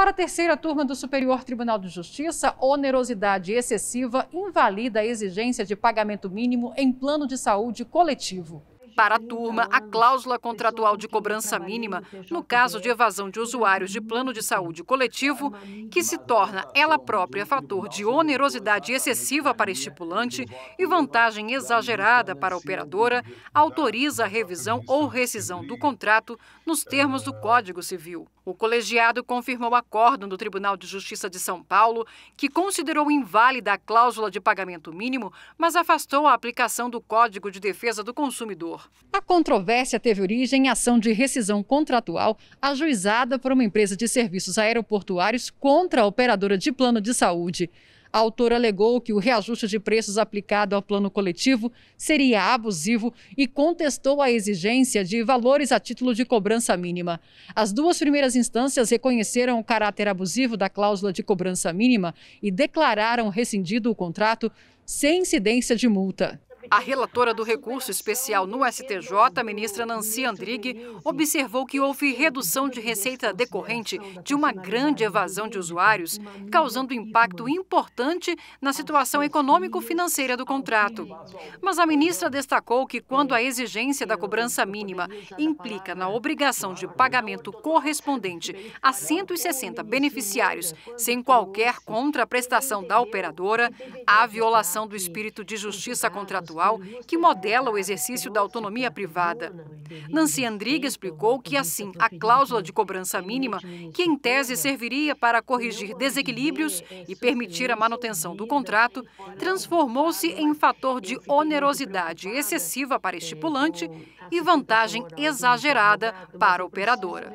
Para a terceira turma do Superior Tribunal de Justiça, onerosidade excessiva invalida a exigência de pagamento mínimo em plano de saúde coletivo. Para a turma, a cláusula contratual de cobrança mínima, no caso de evasão de usuários de plano de saúde coletivo, que se torna ela própria fator de onerosidade excessiva para estipulante e vantagem exagerada para a operadora, autoriza a revisão ou é rescisão do contrato nos termos do Código Civil. O colegiado confirmou o no Tribunal de Justiça de São Paulo, que considerou inválida a cláusula de pagamento mínimo, mas afastou a aplicação do Código de Defesa do Consumidor. A controvérsia teve origem em ação de rescisão contratual ajuizada por uma empresa de serviços aeroportuários contra a operadora de plano de saúde. A autora alegou que o reajuste de preços aplicado ao plano coletivo seria abusivo e contestou a exigência de valores a título de cobrança mínima. As duas primeiras instâncias reconheceram o caráter abusivo da cláusula de cobrança mínima e declararam rescindido o contrato sem incidência de multa. A relatora do recurso especial no STJ, ministra Nancy Andrighi, observou que houve redução de receita decorrente de uma grande evasão de usuários, causando impacto importante na situação econômico-financeira do contrato. Mas a ministra destacou que quando a exigência da cobrança mínima implica na obrigação de pagamento correspondente a 160 beneficiários sem qualquer contraprestação da operadora, há violação do espírito de justiça contratual estadual que modela o exercício da autonomia privada. Nancy Andriga explicou que, assim, a cláusula de cobrança mínima, que em tese serviria para corrigir desequilíbrios e permitir a manutenção do contrato, transformou-se em fator de onerosidade excessiva para estipulante e vantagem exagerada para a operadora.